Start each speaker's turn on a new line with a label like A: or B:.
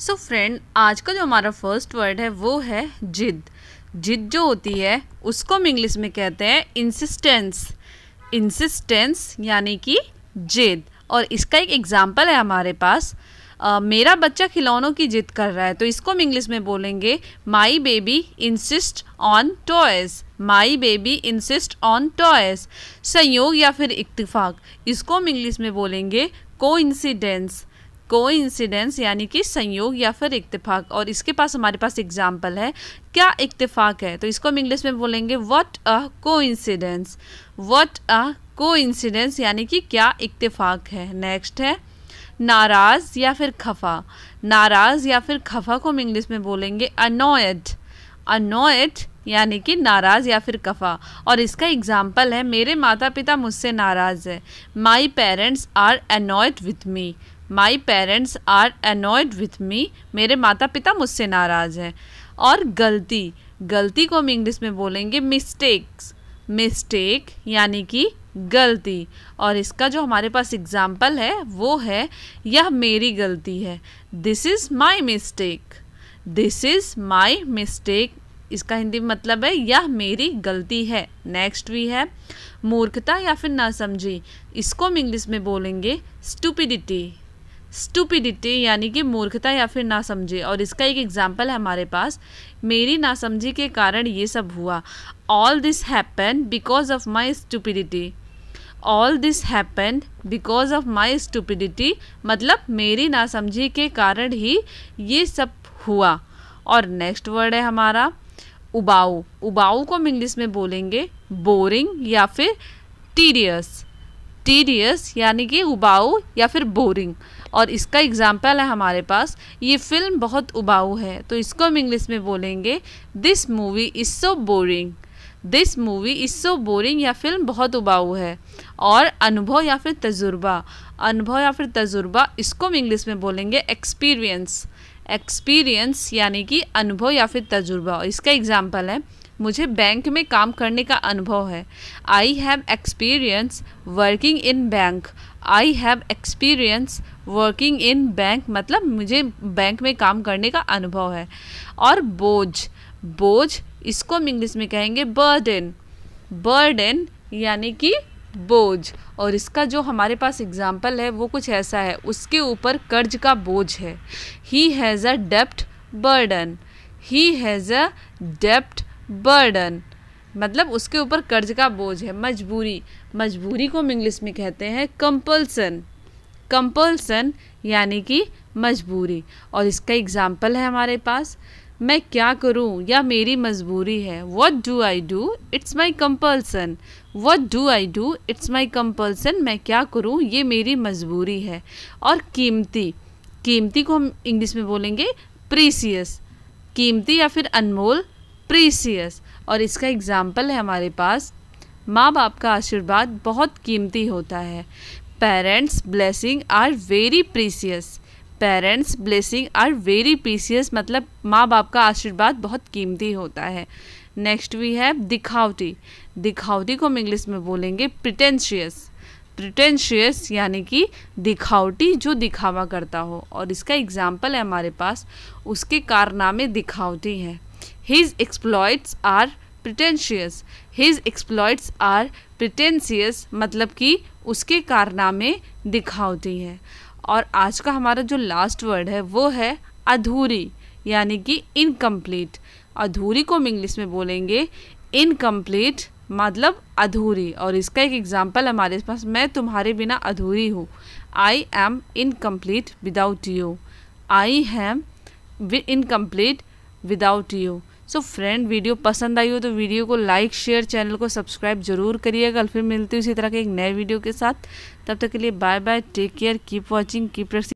A: सो so friend आज का जो हमारा फर्स्ट वर्ड है वो है जिद जिद जो होती है उसको हम इंग्लिश में कहते हैं इंसिस्टेंस इंसिस्टेंस यानी कि जिद और इसका एक एग्ज़ाम्पल है हमारे पास Uh, मेरा बच्चा खिलौनों की जिद कर रहा है तो इसको हम इंग्लिश में बोलेंगे my baby insist on toys my baby insist on toys संयोग या फिर इतफाक इसको हम इंग्लिश में बोलेंगे को इंसिडेंस कोइंसिडेंस यानी कि संयोग या फिर इतफाक और इसके पास हमारे पास एग्जाम्पल है क्या इतफाक़ है तो इसको हम इंग्लिश में बोलेंगे what a coincidence what a coincidence यानी कि क्या इतफाक है नेक्स्ट है नाराज़ या फिर खफा नाराज़ या फिर खफा को हम इंग्लिश में बोलेंगे अनोयड अनोयड यानी कि नाराज़ या फिर कफ़ा और इसका एग्ज़ाम्पल है मेरे माता पिता मुझसे नाराज़ है my parents are annoyed with me my parents are annoyed with me मेरे माता पिता मुझसे नाराज़ हैं और गलती गलती को हम इंग्लिश में बोलेंगे मिस्टेक्स मिस्टेक यानी कि गलती और इसका जो हमारे पास एग्ज़ाम्पल है वो है यह मेरी गलती है this is my mistake this is my mistake इसका हिंदी मतलब है यह मेरी गलती है नेक्स्ट भी है मूर्खता या फिर ना समझी इसको हम इंग्लिश में बोलेंगे स्टूपिडिटी स्टूपिडिटी यानी कि मूर्खता या फिर नासमझी और इसका एक एग्जाम्पल है हमारे पास मेरी नासमझी के कारण ये सब हुआ all this happen because of my stupidity all this happen because of my stupidity मतलब मेरी नासमझी के कारण ही ये सब हुआ और नेक्स्ट वर्ड है हमारा उबाऊ उबाऊ को हम इंग्लिश में बोलेंगे बोरिंग या फिर टीरियस टीडियस यानी कि उबाऊ या फिर बोरिंग और इसका एग्ज़ाम्पल है हमारे पास ये फ़िल्म बहुत उबाऊ है तो इसको हम इंग्लिश में बोलेंगे this movie is so boring this movie is so boring या फिल्म बहुत उबाऊ है और अनुभव या फिर तजुर्बा अनुभव या फिर तजुर्बा इसको हम इंग्लिश में बोलेंगे एक्सपीरियंस एक्सपीरियंस यानी कि अनुभव या फिर तजुर्बा और इसका एग्ज़ाम्पल है मुझे बैंक में काम करने का अनुभव है I have experience working in bank I have experience working in bank मतलब मुझे बैंक में काम करने का अनुभव है और बोझ बोझ इसको हम इंग्लिश में कहेंगे बर्डन बर्डन यानी कि बोझ और इसका जो हमारे पास एग्जाम्पल है वो कुछ ऐसा है उसके ऊपर कर्ज का बोझ है he has a dept burden he has a dept burden मतलब उसके ऊपर कर्ज का बोझ है मजबूरी मजबूरी को हम इंग्लिश में कहते हैं कंपल्सन कंपल्सन यानी कि मजबूरी और इसका एग्ज़ाम्पल है हमारे पास मैं क्या करूं या मेरी मजबूरी है what do I do it's my compulsion what do I do it's my compulsion मैं क्या करूं ये मेरी मजबूरी है और कीमती कीमती को हम इंग्लिश में बोलेंगे प्रीसियस कीमती या फिर अनमोल प्रीसियस और इसका एग्ज़ाम्पल है हमारे पास माँ बाप का आशीर्वाद बहुत कीमती होता है parents blessing are very precious parents blessing are very precious मतलब माँ बाप का आशीर्वाद बहुत कीमती होता है नेक्स्ट वी हैव दिखावटी दिखावटी को हम इंग्लिश में बोलेंगे प्रिटेंशियस प्रिटेंशियस यानी कि दिखावटी जो दिखावा करता हो और इसका एग्ज़ाम्पल है हमारे पास उसके कारनामे दिखावटी हैं His exploits are pretentious. His exploits are pretentious मतलब कि उसके कारनामे दिखावती हैं और आज का हमारा जो लास्ट वर्ड है वो है अधूरी यानी कि इनकम्प्लीट अधूरी को हम इंग्लिश में बोलेंगे इनकम्प्लीट मतलब अधूरी और इसका एक एग्ज़ाम्पल हमारे पास मैं तुम्हारे बिना अधूरी हूँ I am incomplete without you I am incomplete without you so friend video पसंद आई हो तो वीडियो को लाइक शेयर चैनल को सब्सक्राइब जरूर करिएगा फिर मिलती हूँ इसी तरह के एक नए वीडियो के साथ तब तक के लिए bye bye take care keep watching keep